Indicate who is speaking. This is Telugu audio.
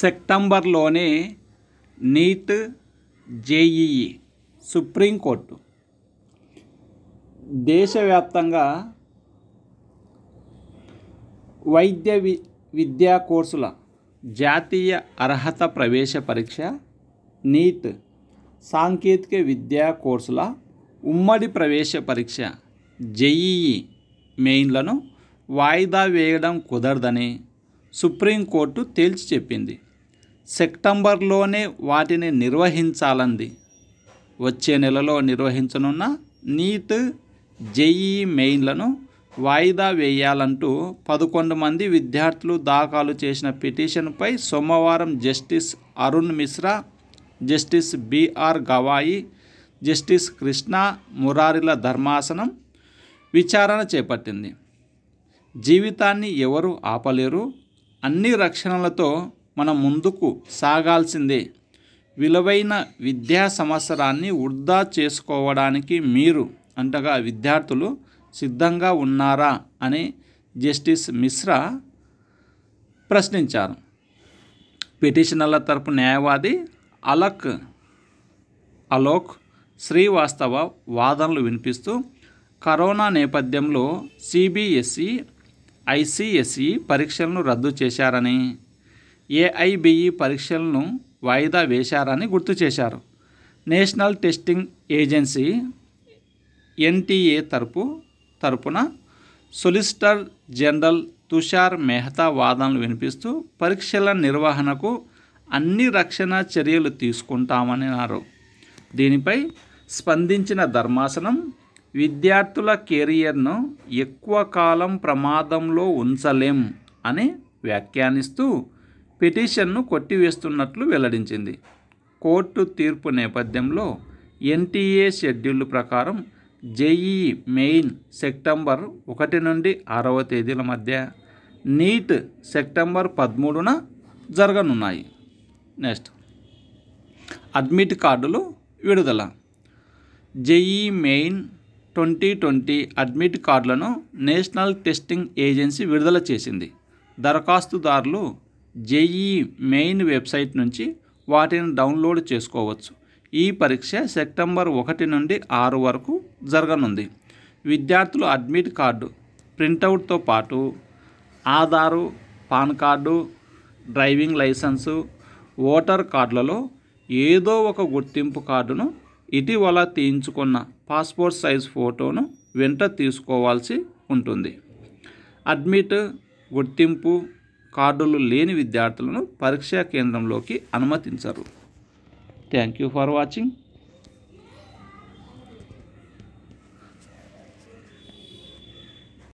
Speaker 1: సెప్టెంబర్లోనే నీట్ జేఈఈ సుప్రీంకోర్టు దేశవ్యాప్తంగా వైద్య వి విద్యా కోర్సుల జాతీయ అర్హత ప్రవేశ పరీక్ష నీట్ సాంకేతిక విద్యా కోర్సుల ఉమ్మడి ప్రవేశ పరీక్ష జేఈఈ మెయిన్లను వాయిదా వేయడం కుదరదని సుప్రీంకోర్టు తేల్చి చెప్పింది సెప్టెంబర్లోనే వాటిని నిర్వహించాలంది వచ్చే నెలలో నిర్వహించనున్న నీట్ జేఈ మెయిన్లను వాయిదా వేయాలంటూ పదకొండు మంది విద్యార్థులు దాఖలు చేసిన పిటిషన్పై సోమవారం justice Arun Mishra justice B R Gavai justice Krishna మురారిల ధర్మాసనం విచారణ చేపట్టింది జీవితాన్ని ఎవరు ఆపలేరు అన్ని రక్షణలతో మనం ముందుకు సాగాల్సిందే విలువైన విద్యా సంవత్సరాన్ని వృద్ధా చేసుకోవడానికి మీరు అంటగా విద్యార్థులు సిద్ధంగా ఉన్నారా అని జస్టిస్ మిశ్రా ప్రశ్నించారు పిటిషనర్ల తరపు న్యాయవాది అలక్ అలోక్ శ్రీవాస్తవ వాదనలు వినిపిస్తూ కరోనా నేపథ్యంలో సిబిఎస్ఈ ఐసీఎస్ఈ పరీక్షలను రద్దు చేశారని ఏఐబిఈ పరీక్షలను వాయిదా వేశారని గుర్తు చేశారు నేషనల్ టెస్టింగ్ ఏజెన్సీ ఎన్టీఏ తరపు తరపున సొలిసిటర్ జనరల్ తుషార్ మెహతా వాదనలు వినిపిస్తూ పరీక్షల నిర్వహణకు అన్ని రక్షణ చర్యలు అన్నారు దీనిపై స్పందించిన ధర్మాసనం విద్యార్థుల కెరియర్ను ఎక్కువ కాలం ప్రమాదంలో ఉంచలేం అని వ్యాఖ్యానిస్తూ పిటిషన్ను కొట్టివేస్తున్నట్లు వెల్లడించింది కోర్టు తీర్పు నేపథ్యంలో ఎన్టీఏ షెడ్యూల్ ప్రకారం జేఈ మెయిన్ సెప్టెంబర్ ఒకటి నుండి ఆరవ తేదీల మధ్య నీట్ సెప్టెంబర్ పదమూడున జరగనున్నాయి నెక్స్ట్ అడ్మిట్ కార్డులు విడుదల JEE main twenty twenty admit కార్డులను నేషనల్ టెస్టింగ్ ఏజెన్సీ విడుదల చేసింది దరఖాస్తుదారులు జేఈ మెయిన్ వెబ్సైట్ నుంచి వాటిని డౌన్లోడ్ చేసుకోవచ్చు ఈ పరీక్ష సెప్టెంబర్ ఒకటి నుండి ఆరు వరకు జరగనుంది విద్యార్థులు అడ్మిట్ కార్డు ప్రింటౌట్తో పాటు Aadhaar PAN card driving licence voter కార్డులలో ఏదో ఒక గుర్తింపు కార్డును ఇటీవల తీయించుకున్న పాస్పోర్ట్ సైజ్ ఫోటోను వెంట తీసుకోవాల్సి ఉంటుంది అడ్మిట్ గుర్తింపు కార్డులు లేని విద్యార్థులను పరీక్షా కేంద్రంలోకి అనుమతించరు థ్యాంక్ యూ ఫర్ వాచింగ్